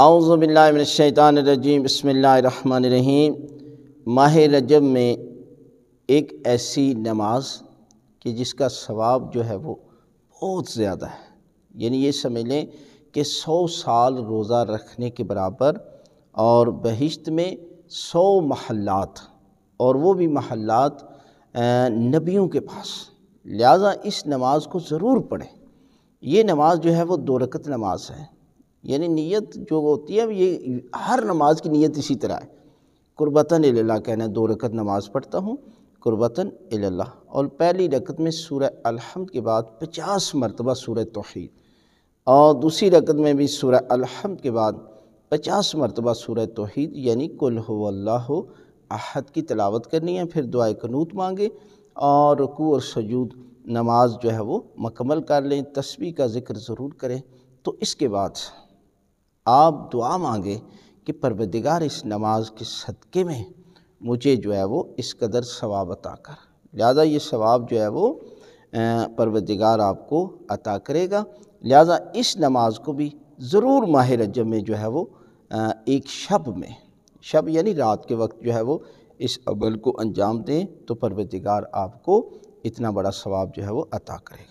आउज़बिल्लिनशैतानरजीम बसमीम माह रजब में एक ऐसी नमाज कि जिसका सवाब जो है वो बहुत ज़्यादा है यानी ये समझ लें कि सौ साल रोज़ा रखने के बराबर और बहिश्त में सौ महल्लात और वो भी महल्लात नबियों के पास लिहाजा इस नमाज को ज़रूर पढ़ें ये नमाज जो है वो दो रकत नमाज है यानी नीयत जो होती है ये हर नमाज की नीयत इसी तरह है कुर्बतन अल्लाह कहना दो रकत नमाज पढ़ता हूँ कुर्बतन अल्लाह और पहली रकत में सूर्य अलहमद के बाद पचास मरतबा सूर तोहद और दूसरी रकत में भी सूर्य अलहमद के बाद पचास मरतबा सूर तोहद यानी कुल हो अल्लाह हो अहद की तलावत करनी है फिर दुआ कनूत मांगे और रुकू और सजूद नमाज जो है वो मकमल कर लें तस्वीर का ज़िक्र ज़रूर करें तो इसके बाद आप दुआ मांगे कि परवदिगार इस नमाज के सदक़े में मुझे जो है वो इस कदर सवाब अता कर लिहाजा ये सवाब जो है वो परवदिगार आपको अता करेगा लिहाजा इस नमाज को भी ज़रूर माह रजब में जो है वो एक शब में शब यानी रात के वक्त जो है वो इस अमल को अंजाम दें तो परवदिगार आपको इतना बड़ा सवाब जो है वो अता करेगा